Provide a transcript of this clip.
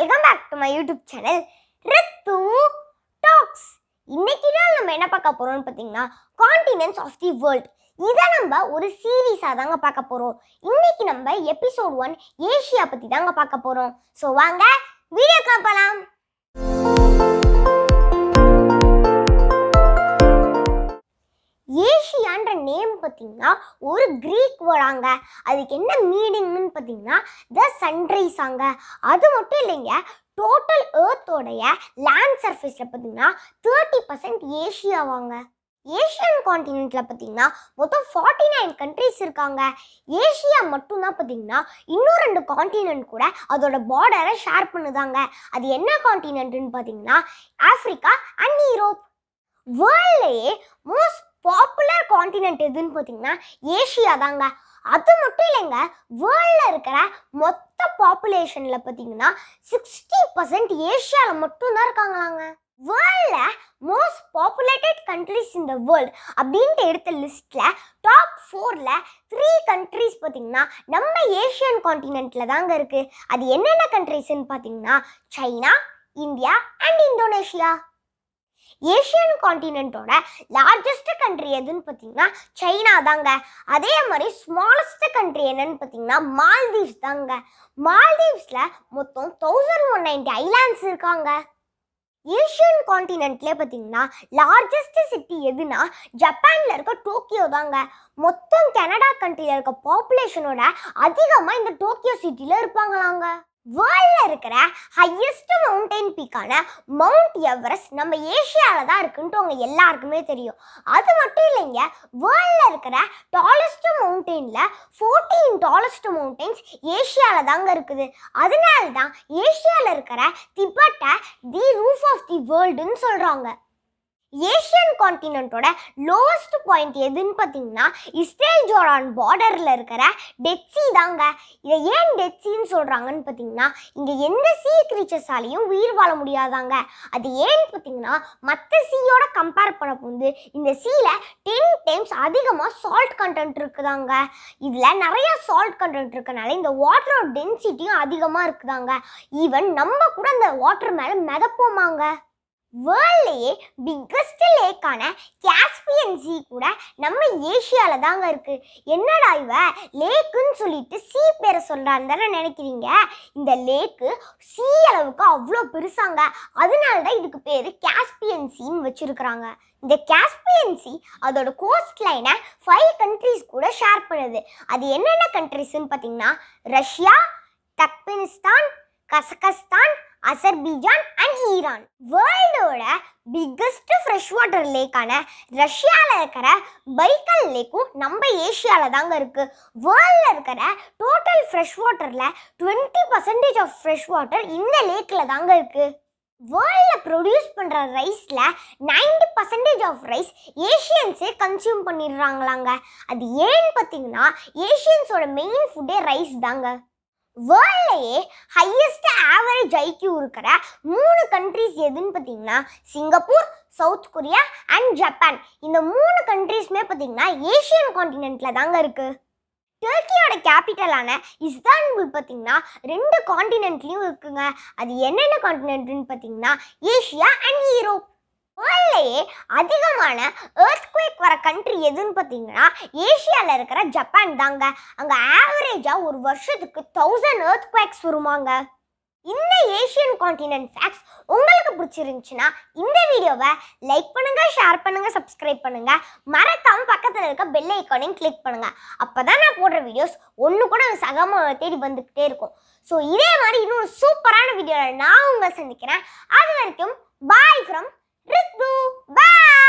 Welcome back to my YouTube channel Rithu talks இன்னைக்கு நாள் நம்ம என்ன பார்க்க போகிறோம்னு பார்த்தீங்கன்னா காண்டினென்ட்ஸ் ஆஃப் தி வேர்ல்ட் இதை நம்ம ஒரு சீரீஸாக தாங்க பார்க்க போகிறோம் இன்னைக்கு நம்ம எபிசோட் ஒன் ஏஷியா பற்றி தாங்க பார்க்க போகிறோம் ஸோ வாங்க வீடியோ காப்பலாம் ஏஷியான்ற நேம் பார்த்தீங்கன்னா ஒரு க்ரீக் வேர்டாங்க அதுக்கு என்ன மீனிங்னு பார்த்தீங்கன்னா த சன்ரைஸ் ஆங்க அது மட்டும் இல்லைங்க டோட்டல் ஏர்த்தோடைய லேண்ட் சர்ஃபேஸில் பார்த்தீங்கன்னா தேர்ட்டி பர்சன்ட் ஏஷியாவாங்க ஏஷியன் காண்டினென்ட்டில் பார்த்தீங்கன்னா மொத்தம் ஃபார்ட்டி நைன் கண்ட்ரிஸ் இருக்காங்க ஏஷியா மட்டும்தான் பார்த்தீங்கன்னா இன்னும் ரெண்டு காண்டினென்ட் கூட அதோட பார்டரை ஷேர் பண்ணுதாங்க அது என்ன காண்டினென்ட்னு பார்த்தீங்கன்னா ஆஃப்ரிக்கா அண்ட் யூரோப் வேர்ல்ட்லேயே மோஸ்ட் பாப்புலர் காண்டினென்ட் எதுன்னு பார்த்தீங்கன்னா ஏஷியா தாங்க அது மட்டும் இல்லைங்க வேர்ல்டில் இருக்கிற மொத்த பாப்புலேஷனில் பார்த்தீங்கன்னா சிக்ஸ்டி பர்சன்ட் ஏஷியாவில் மட்டும்தான் இருக்காங்களாங்க வேர்ல்டில் மோஸ்ட் பாப்புலேட்டட் கண்ட்ரிஸ் இந்த வேர்ல்டு அப்படின்ட்டு எடுத்த லிஸ்ட்டில் டாப் ஃபோரில் த்ரீ கண்ட்ரிஸ் பார்த்திங்கன்னா நம்ம ஏஷியன் காண்டினென்ட்டில் தாங்க இருக்குது அது என்னென்ன கண்ட்ரிஸ்ன்னு பார்த்தீங்கன்னா China India and Indonesia Asian காண்டினென்ட்டோட லார்ஜஸ்ட் கண்ட்ரி எதுன்னு பார்த்தீங்கன்னா சைனா தாங்க அதே மாதிரி ஸ்மாலஸ்ட் கண்ட்ரி என்னன்னு பார்த்தீங்கன்னா மால்தீவ்ஸ் தாங்க மால்தீவ்ஸில் மொத்தம் தௌசண்ட் ஒன் நைன்டி ஐலாண்ட்ஸ் இருக்காங்க ஏஷியன் காண்டினென்ட்லேயே பார்த்தீங்கன்னா லார்ஜஸ்ட் சிட்டி எதுனா ஜப்பானில் இருக்க டோக்கியோ தாங்க மொத்தம் கனடா கண்ட்ரியில் இருக்க பாப்புலேஷனோட அதிகமாக இந்த டோக்கியோ சிட்டியில் இருப்பாங்களாங்க வேர்ல்டில் இருக்கிற ஹையஸ்ட் மவுண்டைன் பீக்கான மவுண்ட் எவரெஸ்ட் நம்ம ஏஷியாவில் தான் இருக்குன்ட்டு அவங்க எல்லாருக்குமே தெரியும் அது மட்டும் இல்லைங்க வேர்ல்டில் இருக்கிற டாலஸ்ட் மவுண்டெயினில் ஃபோர்டீன் டாலஸ்ட் மவுண்டெயின்ஸ் ஏஷியாவில் தாங்க இருக்குது அதனால தான் ஏஷியாவில் இருக்கிற திபெட்டை தி ரூஃப் ஆஃப் தி வேர்ல்டுன்னு சொல்கிறாங்க ஏஷியன் கான்டினென்ட்டோட லோவஸ்ட் பாயிண்ட் எதுன்னு பார்த்தீங்கன்னா இஸ்ரேல் ஜோர்டான் பார்டரில் இருக்கிற டெட்சி தாங்க இதை ஏன் டெட்சின்னு சொல்கிறாங்கன்னு பார்த்தீங்கன்னா இங்கே எந்த சீ கிரீச்சர்ஸாலையும் உயிர் வாழ முடியாதாங்க அது ஏன்னு பார்த்தீங்கன்னா மற்ற சீயோட கம்பேர் பண்ண போது இந்த சீயில் டென் டைம்ஸ் அதிகமாக சால்ட் கண்டென்ட் இருக்குதாங்க இதில் நிறையா சால்ட் கண்டென்ட் இருக்கனால இந்த வாட்டரோட டென்சிட்டியும் அதிகமாக இருக்குதாங்க ஈவன் நம்ம கூட அந்த வாட்டர் மேலே மிதப்போமாங்க வேர்ல்ட்லேயே பிக்கஸ்ட் லேக்கான கேஸ்பியன் சீ கூட நம்ம ஏஷியாவில் தாங்க இருக்குது என்னடா இவ லேக்குன்னு சொல்லிட்டு சீ பேரை சொல்கிறான்னு தானே நினைக்கிறீங்க இந்த லேக்கு சீ அளவுக்கு அவ்வளோ பெருசாங்க அதனால தான் இதுக்கு பேர் கேஸ்பியன் சீன்னு வச்சுருக்குறாங்க இந்த கேஸ்பியன் அதோட கோஸ்ட் லைனை ஃபைவ் கண்ட்ரிஸ் கூட ஷேர் பண்ணுது அது என்னென்ன கண்ட்ரிஸ்ன்னு பார்த்தீங்கன்னா ரஷ்யா தக்பினிஸ்தான் கசகஸ்தான் அசர்பீஜான் அண்ட் ஈரான் வேர்ல்டோட பிக்கஸ்ட் ஃப்ரெஷ் வாட்டர் லேக்கான ரஷ்யாவில் இருக்கிற பைக்கல் லேக்கும் நம்ம ஏஷியாவில் தாங்க இருக்குது வேர்ல்டில் இருக்கிற டோட்டல் ஃப்ரெஷ் வாட்டரில் twenty percentage of fresh water இந்த லேக்கில் தாங்க இருக்குது வேர்ல்டில் ப்ரொடியூஸ் பண்ணுற ரைஸில் நைன்டி பர்சன்டேஜ் ஆஃப் ரைஸ் ஏஷியன்ஸே கன்சியூம் பண்ணிடுறாங்களாங்க அது ஏன்னு பார்த்தீங்கன்னா ஏஷியன்ஸோட மெயின் ஃபுட்டே ரைஸ் தாங்க வேர்ல்ட்லேயே ஹையஸ்ட் ஆவரேஜ் ஐக்கியூ இருக்கிற மூணு கண்ட்ரிஸ் எதுன்னு பார்த்தீங்கன்னா Singapore South Korea and Japan இந்த மூணு கண்ட்ரிஸுமே பார்த்தீங்கன்னா ஏஷியன் காண்டினென்ட்டில் தாங்க இருக்குது டர்க்கியோட கேபிட்டலான இஸ்தான்புல் பார்த்திங்கன்னா ரெண்டு காண்டினென்ட்லேயும் இருக்குங்க அது என்னென்ன காண்டினென்ட்னு பார்த்தீங்கன்னா ஏஷியா அண்ட் யூரோப் வேர்ல்ட்லேயே அதிகமான ஏர்த்குவேக் வர கண்ட்ரி எதுன்னு பார்த்தீங்கன்னா ஏஷியாவில் இருக்கிற ஜப்பான் தாங்க அங்கே ஆவரேஜாக ஒரு வருஷத்துக்கு தௌசண்ட் ஏர்த்குவேக்ஸ் வருமாங்க இந்த ஏஷியன் காண்டினென்ட் ஃபேக்ஸ் உங்களுக்கு பிடிச்சிருந்துச்சுன்னா இந்த வீடியோவை லைக் பண்ணுங்கள் ஷேர் பண்ணுங்கள் சப்ஸ்கிரைப் பண்ணுங்கள் மறக்காம பக்கத்தில் இருக்க பெல் ஐக்கானையும் கிளிக் பண்ணுங்கள் அப்போ தான் நான் போடுற வீடியோஸ் ஒன்று கூட சகமாக தேடி வந்துக்கிட்டே இருக்கும் ஸோ இதே மாதிரி இன்னொரு சூப்பரான வீடியோவில் நான் உங்களை சந்திக்கிறேன் அது வரைக்கும் பாய் ஃப்ரம் Ritmo, bye!